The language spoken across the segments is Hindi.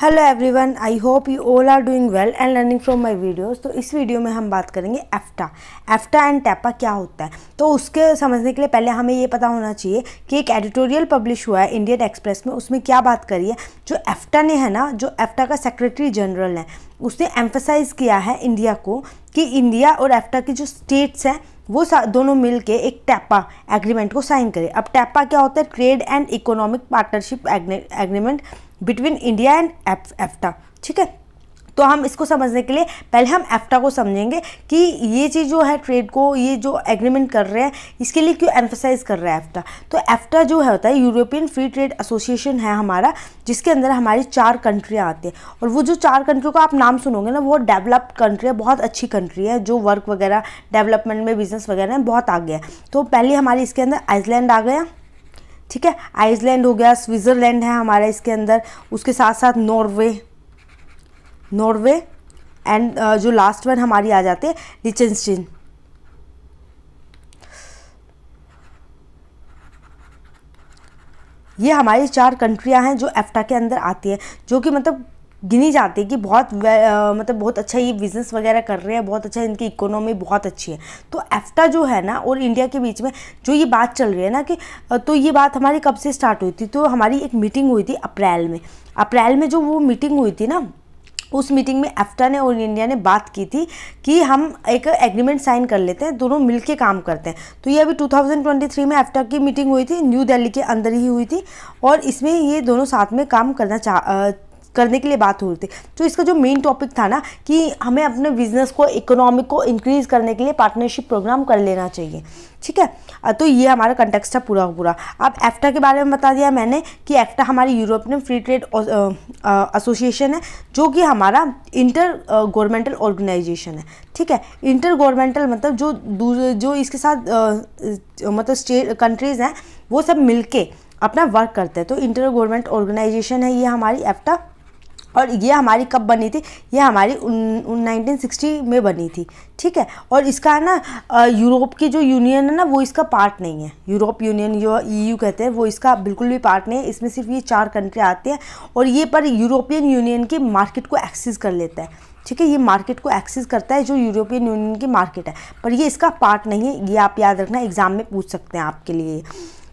hello everyone I hope you all are doing well and learning from my videos तो इस वीडियो में हम बात करेंगे एफ्टा एफ्टा एंड टैपा क्या होता है तो उसके समझने के लिए पहले हमें ये पता होना चाहिए कि एक एडिटोरियल पब्लिश हुआ है इंडियन एक्सप्रेस में उसमें क्या बात करी है जो एफ्टा ने है ना जो एफ्टा का सेक्रेटरी जनरल है उसने एम्फेसाइज किया है इंडिया को कि इंडिया और एफ्टा के जो स्टेट्स हैं वो दोनों मिलके एक टैपा एग्रीमेंट को साइन करें अब टैपा क्या होता है trade and economic partnership agreement between India and EFTA ठीक है तो हम इसको समझने के लिए पहले हम एफ्टा को समझेंगे कि ये चीज़ जो है ट्रेड को ये जो एग्रीमेंट कर रहे हैं इसके लिए क्यों एम्फोसाइज कर रहा है एफ्टा तो एफ्टा जो है होता है यूरोपियन फ्री ट्रेड एसोसिएशन है हमारा जिसके अंदर हमारी चार कंट्रियाँ आती हैं और वो जो चार कंट्रियों को आप नाम सुनोगे ना वो डेवलप्ड कंट्री है बहुत अच्छी कंट्री है जो वर्क वगैरह डेवलपमेंट में बिजनेस वगैरह में बहुत गया है तो पहले हमारे इसके अंदर आइसलैंड आ गया ठीक है आइसलैंड हो गया स्विट्ज़रलैंड है हमारा इसके अंदर उसके साथ साथ नॉर्वे नॉर्वे एंड जो लास्ट वन हमारी आ जाते हैं लिचनस्टीन ये हमारी चार कंट्रियां हैं जो एफ्टा के अंदर आती है जो कि मतलब गिनी जाती है कि बहुत मतलब बहुत अच्छा ये बिज़नेस वगैरह कर रहे हैं बहुत अच्छा इनकी इकोनॉमी बहुत अच्छी है तो एफ्टा जो है ना और इंडिया के बीच में जो ये बात चल रही है ना कि तो ये बात हमारी कब से स्टार्ट हुई थी तो हमारी एक मीटिंग हुई थी अप्रैल में अप्रैल में जो वो मीटिंग हुई थी ना उस मीटिंग में एफ्टा ने और इंडिया ने बात की थी कि हम एक एग्रीमेंट साइन कर लेते हैं दोनों मिल के काम करते हैं तो ये अभी 2023 में एफ्टा की मीटिंग हुई थी न्यू दिल्ली के अंदर ही हुई थी और इसमें ये दोनों साथ में काम करना चाह करने के लिए बात हो रही थी तो इसका जो मेन टॉपिक था ना कि हमें अपने बिजनेस को इकोनॉमिक को इंक्रीज करने के लिए पार्टनरशिप प्रोग्राम कर लेना चाहिए ठीक है तो ये हमारा कंटेक्स था पूरा पूरा अब एफ्टा के बारे में बता दिया मैंने कि एफ्टा हमारे यूरोपियन फ्री ट्रेड एसोसिएशन है जो कि हमारा इंटर गवर्नमेंटल ऑर्गेनाइजेशन है ठीक है इंटर गवर्नमेंटल मतलब जो जो इसके साथ आ, मतलब स्टेट कंट्रीज़ हैं वो सब मिलके अपना वर्क करते हैं तो इंटर गवर्नमेंट ऑर्गेनाइजेशन है ये हमारी एफ्टा और ये हमारी कब बनी थी ये हमारी नाइनटीन सिक्सटी में बनी थी ठीक है और इसका ना यूरोप की जो यूनियन है ना वो इसका पार्ट नहीं है यूरोप यूनियन जो यू e कहते हैं वो इसका बिल्कुल भी पार्ट नहीं है इसमें सिर्फ ये चार कंट्री आती हैं और ये पर यूरोपियन यूनियन की मार्केट को एक्सेस कर लेता है ठीक है ये मार्केट को एक्सेस करता है जो यूरोपियन यूनियन की मार्केट है पर ये इसका पार्ट नहीं है ये आप याद रखना एग्ज़ाम में पूछ सकते हैं आपके लिए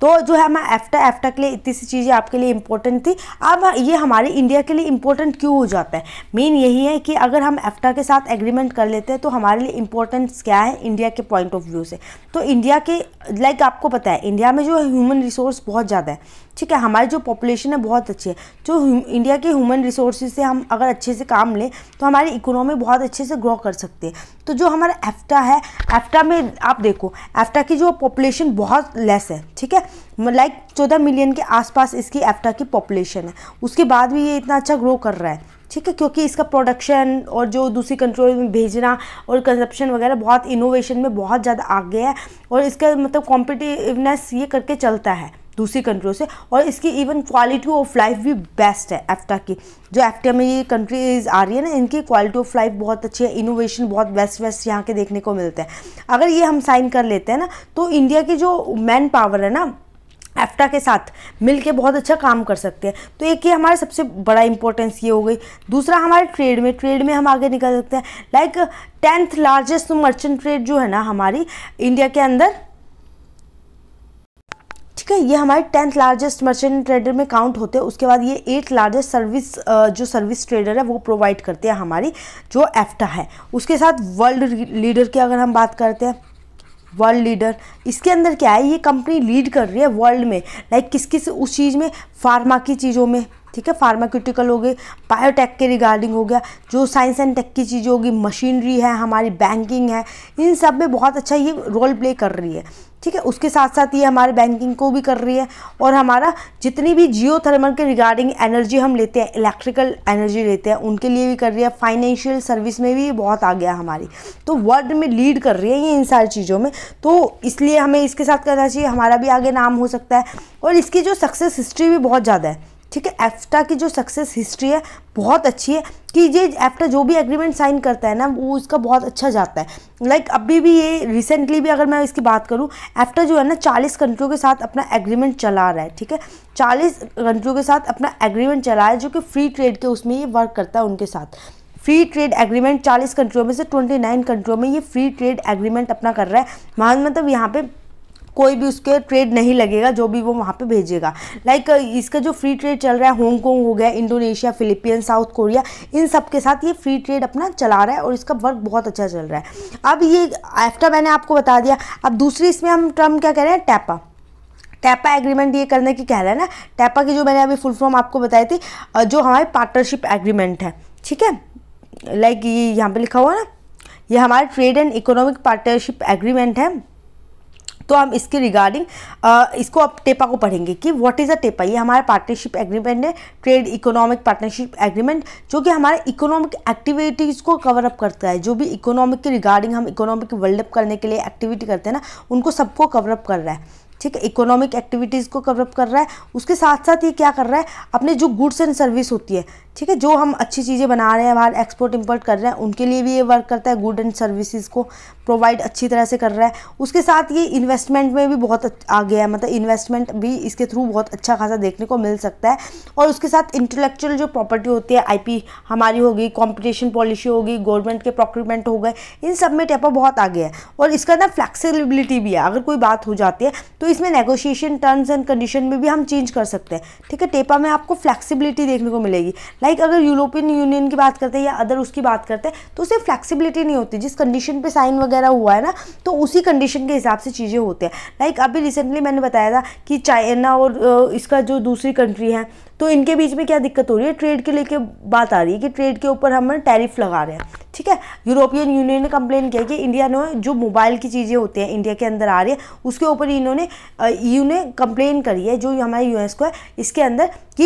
तो जो है हमारा एफ्टा एफ्टा के लिए इतनी सी चीज़ें आपके लिए इंपॉर्टेंट थी अब ये हमारे इंडिया के लिए इंपॉर्टेंट क्यों हो जाता है मेन यही है कि अगर हम एफ्टा के साथ एग्रीमेंट कर लेते हैं तो हमारे लिए इंपॉर्टेंस क्या है इंडिया के पॉइंट ऑफ व्यू से तो इंडिया के लाइक आपको पता है इंडिया में जो ह्यूमन रिसोर्स बहुत ज़्यादा है ठीक है हमारी जो पॉपुलेशन है बहुत अच्छी है जो इंडिया के ह्यूमन रिसोर्स से हम अगर अच्छे से काम लें तो हमारी इकोनॉमी बहुत अच्छे से ग्रो कर सकती है तो जो हमारा एफ्टा है एफ्टा में आप देखो एफ्टा की जो पॉपुलेशन बहुत लेस है ठीक है लाइक चौदह मिलियन के आसपास इसकी एफ्टा की पॉपुलेशन है उसके बाद भी ये इतना अच्छा ग्रो कर रहा है ठीक है क्योंकि इसका प्रोडक्शन और जो दूसरी कंट्रोल में भेजना और कंजप्शन वगैरह बहुत इनोवेशन में बहुत ज़्यादा आगे है और इसका मतलब कॉम्पिटिवनेस ये करके चलता है दूसरी कंट्रियों से और इसकी इवन क्वालिटी ऑफ लाइफ भी बेस्ट है एफ्टा की जो एफ्टा में ये कंट्रीज आ रही है ना इनकी क्वालिटी ऑफ लाइफ बहुत अच्छी है इनोवेशन बहुत बेस्ट वेस्ट यहाँ के देखने को मिलते हैं अगर ये हम साइन कर लेते हैं ना तो इंडिया की जो मैन पावर है ना एफ्टा के साथ मिलके बहुत अच्छा काम कर सकते हैं तो एक ये हमारा सबसे बड़ा इंपॉर्टेंस ये हो गई दूसरा हमारे ट्रेड में ट्रेड में हम आगे निकल सकते हैं like tenth largest merchant trade जो है ना हमारी इंडिया के अंदर ठीक है ये हमारे टेंथ लार्जेस्ट मर्चेंट ट्रेडर में काउंट होते हैं उसके बाद ये एट लार्जेस्ट सर्विस जो सर्विस ट्रेडर है वो प्रोवाइड करते हैं हमारी जो एफ्टा है उसके साथ वर्ल्ड लीडर की अगर हम बात करते हैं वर्ल्ड लीडर इसके अंदर क्या है ये कंपनी लीड कर रही है वर्ल्ड में लाइक किस किस उस चीज़ में फार्मा की चीज़ों में ठीक है फार्माक्यूटिकल हो गए बायोटेक के रिगार्डिंग हो गया जो साइंस एंड टेक की चीज़ें होगी मशीनरी है हमारी बैंकिंग है इन सब में बहुत अच्छा ये रोल प्ले कर रही है ठीक है उसके साथ साथ ये हमारे बैंकिंग को भी कर रही है और हमारा जितनी भी जियो थर्मल के रिगार्डिंग एनर्जी हम लेते हैं इलेक्ट्रिकल एनर्जी लेते हैं उनके लिए भी कर रही है फाइनेंशियल सर्विस में भी बहुत आ गया हमारी तो वर्ल्ड में लीड कर रही है ये इन सारी चीज़ों में तो इसलिए हमें इसके साथ करना चाहिए हमारा भी आगे नाम हो सकता है और इसकी जो सक्सेस हिस्ट्री भी बहुत ज़्यादा है ठीक है एफ्टा की जो सक्सेस हिस्ट्री है बहुत अच्छी है कि ये एफ्टा जो भी एग्रीमेंट साइन करता है ना वो उसका बहुत अच्छा जाता है लाइक like अभी भी ये रिसेंटली भी अगर मैं इसकी बात करूँ एफ्टा जो है ना चालीस कंट्रियों के साथ अपना एग्रीमेंट चला रहा है ठीक है चालीस कंट्रियों के साथ अपना एग्रीमेंट चला है जो कि फ्री ट्रेड के उसमें ये वर्क करता है उनके साथ फ्री ट्रेड एग्रीमेंट चालीस कंट्रियों में से ट्वेंटी कंट्रियों में ये फ्री ट्रेड एग्रीमेंट अपना कर रहा है मान मतलब यहाँ पर कोई भी उसके ट्रेड नहीं लगेगा जो भी वो वहाँ पे भेजेगा लाइक इसका जो फ्री ट्रेड चल रहा है हांगकॉन्ग हो गया इंडोनेशिया फिलिपीन साउथ कोरिया इन सब के साथ ये फ्री ट्रेड अपना चला रहा है और इसका वर्क बहुत अच्छा चल रहा है अब ये आफ्टर मैंने आपको बता दिया अब दूसरी इसमें हम टर्म क्या कह रहे हैं टैपा टैपा एग्रीमेंट ये करने की कह रहा है ना टैपा की जो मैंने अभी फुल फॉर्म आपको बताई थी जो हमारी पार्टनरशिप एग्रीमेंट है ठीक है लाइक ये यहाँ पर लिखा हुआ ना ये हमारे trade and economic partnership agreement है तो हम इसके रिगार्डिंग इसको अब टेपा को पढ़ेंगे कि व्हाट इज़ अ टेपा ये हमारा पार्टनरशिप एग्रीमेंट है ट्रेड इकोनॉमिक पार्टनरशिप एग्रीमेंट जो कि हमारे इकोनॉमिक एक्टिविटीज़ को कवर अप करता है जो भी इकोनॉमिक के रिगार्डिंग हम इकोनॉमिक वर्ल्ड अप करने के लिए एक्टिविटी करते हैं ना उनको सबको कवर अप कर रहा है ठीक है इकोनॉमिक एक्टिविटीज़ को कवरअप कर रहा है उसके साथ साथ ये क्या कर रहा है अपने जो गुड्स एंड सर्विस होती है ठीक है जो हम अच्छी चीज़ें बना रहे हैं बाहर एक्सपोर्ट इम्पोर्ट कर रहे हैं उनके लिए भी ये वर्क करता है गुड एंड सर्विसेज को प्रोवाइड अच्छी तरह से कर रहा है उसके साथ ये इन्वेस्टमेंट में भी बहुत आ गया है मतलब इन्वेस्टमेंट भी इसके थ्रू बहुत अच्छा खासा देखने को मिल सकता है और उसके साथ इंटेलेक्चुअल जो प्रॉपर्टी होती है आई हमारी होगी कॉम्पिटिशन पॉलिसी होगी गवर्नमेंट के प्रोक्रमेंट हो गए इन सब में टेपा बहुत आ गया है और इसका ना फ्लैक्सीबिलिटी भी है अगर कोई बात हो जाती है तो इसमें नेगोशिएशन टर्म्स एंड कंडीशन में भी हम चेंज कर सकते हैं ठीक है टेपा में आपको फ्लैक्सीबिलिटी देखने को मिलेगी लाइक लाइक अगर यूरोपियन यूनियन की बात करते हैं या अदर उसकी बात करते हैं तो उसे फ्लैक्सिबिलिटी नहीं होती जिस कंडीशन पे साइन वगैरह हुआ है ना तो उसी कंडीशन के हिसाब से चीज़ें होती हैं लाइक अभी रिसेंटली मैंने बताया था कि चाइना और इसका जो दूसरी कंट्री है तो इनके बीच में क्या दिक्कत हो रही है ट्रेड के लेके बात आ रही है कि ट्रेड के ऊपर हम टैरिफ लगा रहे हैं ठीक है यूरोपियन यूनियन ने कंप्लेन किया कि इंडिया ने जो मोबाइल की चीज़ें होती हैं इंडिया के अंदर आ रही है उसके ऊपर इन्होंने यू ने कंप्लेन करी है जो हमारे यूएस को है इसके अंदर कि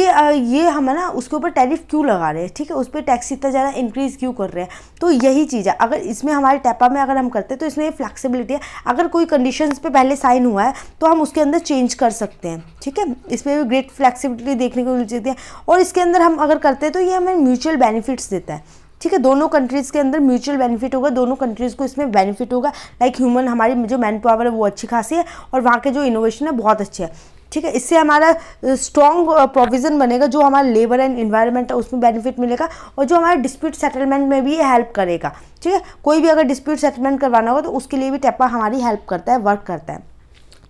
ये हम ना उसके ऊपर टैरिफ क्यों लगा रहे हैं ठीक है उस पर टैक्स इतना ज़्यादा इंक्रीज़ क्यों कर रहे हैं तो यही चीज़ है अगर इसमें हमारे टैपा में अगर हम करते हैं तो इसमें फ्लैक्सीबिलिटी है अगर कोई कंडीशन पर पहले साइन हुआ है तो हम उसके अंदर चेंज कर सकते हैं ठीक है इसमें भी ग्रेट फ्लैक्सीबिलिटी देखने को मिल है और इसके अंदर हम अगर करते हैं तो ये हमें म्यूचुअल बेनिफिट्स देता है ठीक है दोनों कंट्रीज़ के अंदर म्यूचुअल बेनिफिट होगा दोनों कंट्रीज़ को इसमें बेनिफिट होगा लाइक ह्यूमन हमारी जो मैन पावर है वो अच्छी खासी है और वहाँ के जो इनोवेशन है बहुत अच्छे है ठीक है इससे हमारा स्ट्रॉन्ग प्रोविज़न बनेगा जो हमारा लेबर एंड इन्वायरमेंट है उसमें बेनिफिट मिलेगा और जो हमारे डिस्प्यूट सेटलमेंट में भी हेल्प करेगा ठीक है कोई भी अगर डिस्प्यूट सेटलमेंट करवाना होगा तो उसके लिए भी टेपा e हमारी हेल्प करता है वर्क करता है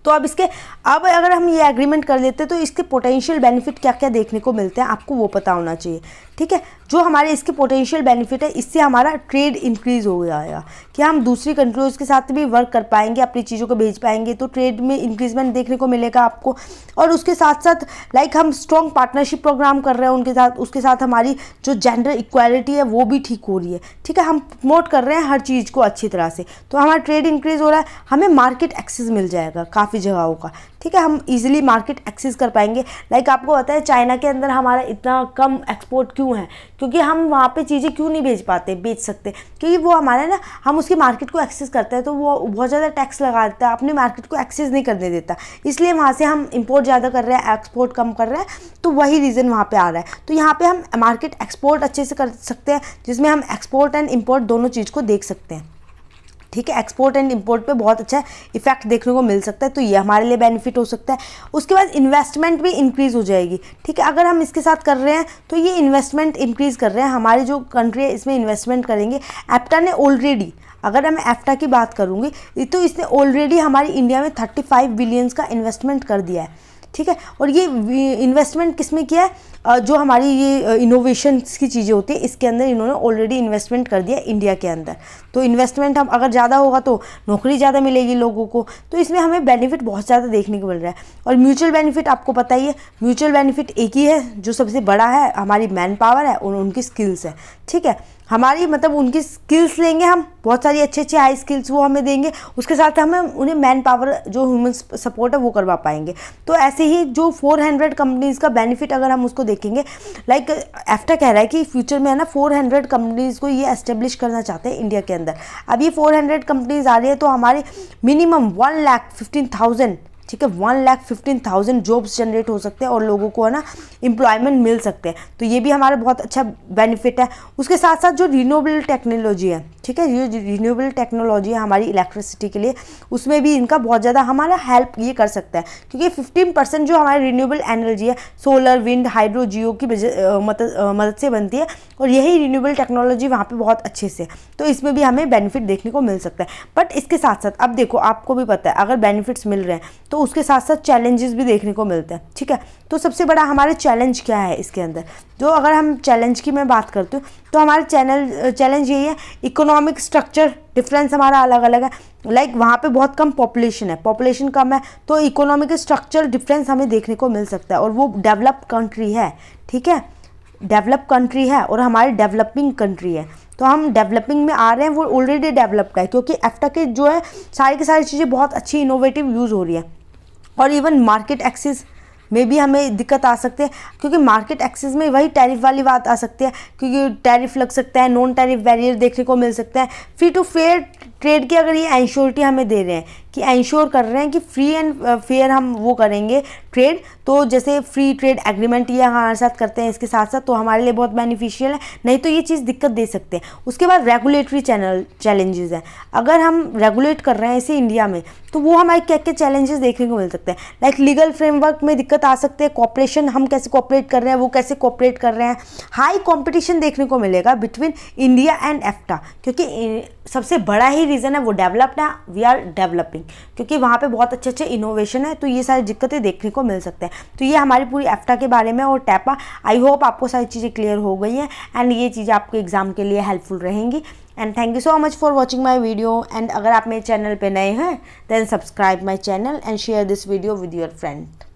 तो अब इसके अब अगर हम ये एग्रीमेंट कर लेते हैं तो इसके पोटेंशियल बेनिफिट क्या क्या देखने को मिलते हैं आपको वो पता होना चाहिए ठीक है जो हमारे इसके पोटेंशियल बेनिफिट है इससे हमारा ट्रेड इंक्रीज़ हो जाएगा क्या हम दूसरी कंट्रीज़ के साथ भी वर्क कर पाएंगे अपनी चीज़ों को भेज पाएंगे तो ट्रेड में इंक्रीजमेंट देखने को मिलेगा आपको और उसके साथ साथ लाइक हम स्ट्रॉन्ग पार्टनरशिप प्रोग्राम कर रहे हैं उनके साथ उसके साथ हमारी जो जेंडर इक्वालिटी है वो भी ठीक हो रही है ठीक है हम प्रमोट कर रहे हैं हर चीज़ को अच्छी तरह से तो हमारा ट्रेड इंक्रीज़ हो रहा है हमें मार्केट एक्सेस मिल जाएगा काफ़ी जगहों का ठीक है हम इजीली मार्केट एक्सेस कर पाएंगे लाइक आपको पता है चाइना के अंदर हमारा इतना कम एक्सपोर्ट क्यों क्यों है क्योंकि हम वहाँ पे चीज़ें क्यों नहीं भेज पाते बेच सकते क्योंकि वो हमारा ना हम उसकी मार्केट को एक्सेस करते हैं तो वो बहुत ज़्यादा टैक्स लगा देता है अपने मार्केट को एक्सेस नहीं करने देता इसलिए वहाँ से हम इम्पोर्ट ज़्यादा कर रहे हैं एक्सपोर्ट कम कर रहे हैं तो वही रीज़न वहाँ पर आ रहा है तो यहाँ पर हम मार्केट एक्सपोर्ट अच्छे से कर सकते हैं जिसमें हम एक्सपोर्ट एंड इम्पोर्ट दोनों चीज़ को देख सकते हैं ठीक है एक्सपोर्ट एंड इम्पोर्ट पे बहुत अच्छा इफेक्ट देखने को मिल सकता है तो ये हमारे लिए बेनिफिट हो सकता है उसके बाद इन्वेस्टमेंट भी इंक्रीज़ हो जाएगी ठीक है अगर हम इसके साथ कर रहे हैं तो ये इन्वेस्टमेंट इंक्रीज़ कर रहे हैं हमारी जो कंट्री है इसमें इन्वेस्टमेंट करेंगे एप्टा ने ऑलरेडी अगर मैं एफ्टा की बात करूँगी तो इसने ऑलरेडी हमारी इंडिया में थर्टी फाइव बिलियंस का इन्वेस्टमेंट कर दिया है ठीक है और ये इन्वेस्टमेंट किस में किया है जो हमारी ये इनोवेशंस की चीज़ें होती है इसके अंदर इन्होंने ऑलरेडी इन्वेस्टमेंट कर दिया इंडिया के अंदर तो इन्वेस्टमेंट हम अगर ज़्यादा होगा तो नौकरी ज़्यादा मिलेगी लोगों को तो इसमें हमें बेनिफिट बहुत ज़्यादा देखने को मिल रहा है और म्यूचुअल बेनिफिट आपको पता ही है म्यूचुअल बेनिफिट एक ही है जो सबसे बड़ा है हमारी मैन पावर है और उनकी स्किल्स है ठीक है हमारी मतलब उनकी स्किल्स लेंगे हम बहुत सारी अच्छे अच्छे हाई स्किल्स वो हमें देंगे उसके साथ हमें उन्हें मैन पावर जो ह्यूमन सपोर्ट है वो करवा पाएंगे तो ऐसे ही जो 400 कंपनीज़ का बेनिफिट अगर हम उसको देखेंगे लाइक एफ्टा कह रहा है कि फ्यूचर में है ना 400 कंपनीज़ को ये एस्टेब्लिश करना चाहते हैं इंडिया के अंदर अब ये 400 कंपनीज़ आ रही है तो हमारे minimum one lakh fifteen thousand ठीक है one lakh fifteen thousand jobs generate हो सकते हैं और लोगों को है ना इंप्लॉयमेंट मिल सकते हैं तो ये भी हमारा बहुत अच्छा बेनिफिट है उसके साथ साथ जो रीनोबल टेक्नोलॉजी है ठीक है ये रीनोबल टेक्नोलॉजी है हमारी इलेक्ट्रिसिटी के लिए उसमें भी इनका बहुत ज़्यादा हमारा हेल्प ये कर सकता है क्योंकि फिफ्टीन परसेंट जो हमारी रिन्यूएबल एनर्जी है सोलर विंड हाइड्रो जियो की मदद मदद से बनती है और यही रिन्यूएबल टेक्नोलॉजी वहाँ पर बहुत अच्छे से तो इसमें भी हमें बेनिफिट देखने को मिल सकता है बट इसके साथ साथ अब देखो आपको भी पता है अगर बेनिफिट्स मिल रहे हैं तो उसके साथ साथ चैलेंजेस भी देखने को मिलते हैं ठीक है तो सबसे बड़ा हमारे चैलेंज क्या है इसके अंदर जो अगर हम चैलेंज की मैं बात करती हूँ तो हमारे चैनल चैलेंज यही है इकोनॉमिक स्ट्रक्चर डिफरेंस हमारा अलग अलग है लाइक like, वहाँ पे बहुत कम पॉपुलेशन है पॉपुलेशन कम है तो इकोनॉमिक स्ट्रक्चर डिफरेंस हमें देखने को मिल सकता है और वो डेवलप कंट्री है ठीक है डेवलप कंट्री है और हमारी डेवलपिंग कंट्री है तो हम डेवलपिंग में आ रहे हैं वो ऑलरेडी डेवलप्ड है क्योंकि एफ्टा के जो है सारी की सारी चीज़ें बहुत अच्छी इनोवेटिव यूज़ हो रही है और इवन मार्केट एक्सिस में भी हमें दिक्कत आ सकती है क्योंकि मार्केट एक्सेस में वही टैरिफ वाली बात आ सकती है क्योंकि टैरिफ लग सकता है नॉन टैरिफ बैरियर देखने को मिल सकता है फ्री टू फेयर ट्रेड की अगर ये एंश्योरिटी हमें दे रहे हैं कि इंश्योर कर रहे हैं कि फ्री एंड फेयर हम वो करेंगे ट्रेड तो जैसे फ्री ट्रेड एग्रीमेंट ये हमारे साथ करते हैं इसके साथ साथ तो हमारे लिए बहुत बेनिफिशियल है नहीं तो ये चीज़ दिक्कत दे सकते हैं उसके बाद रेगुलेटरी चैनल चैलेंजेस हैं अगर हम रेगुलेट कर रहे हैं इसे इंडिया में तो वो हमारे क्या क्या चैलेंजेस देखने को मिल सकते हैं लाइक लीगल फ्रेमवर्क में दिक्कत आ सकते हैं कॉपरेशन हम कैसे कॉपरेट कर रहे हैं वो कैसे कॉपरेट कर रहे हैं हाई कॉम्पिटिशन देखने को मिलेगा बिटवीन इंडिया एंड एफ्टा क्योंकि सबसे बड़ा ही रीज़न है वो डेवलप्ड है वी आर डेवलपिंग नहीं क्योंकि वहाँ पे बहुत अच्छे अच्छे इनोवेशन है तो ये सारी दिक्कतें देखने को मिल सकते हैं तो ये हमारी पूरी एफ्टा के बारे में और टैपा आई होप आपको सारी चीज़ें क्लियर हो गई हैं एंड ये चीज़ें आपके एग्ज़ाम के लिए हेल्पफुल रहेंगी and thank you so much for watching my video एंड अगर आप मेरे चैनल पर नए हैं then subscribe my channel and share this video with your friend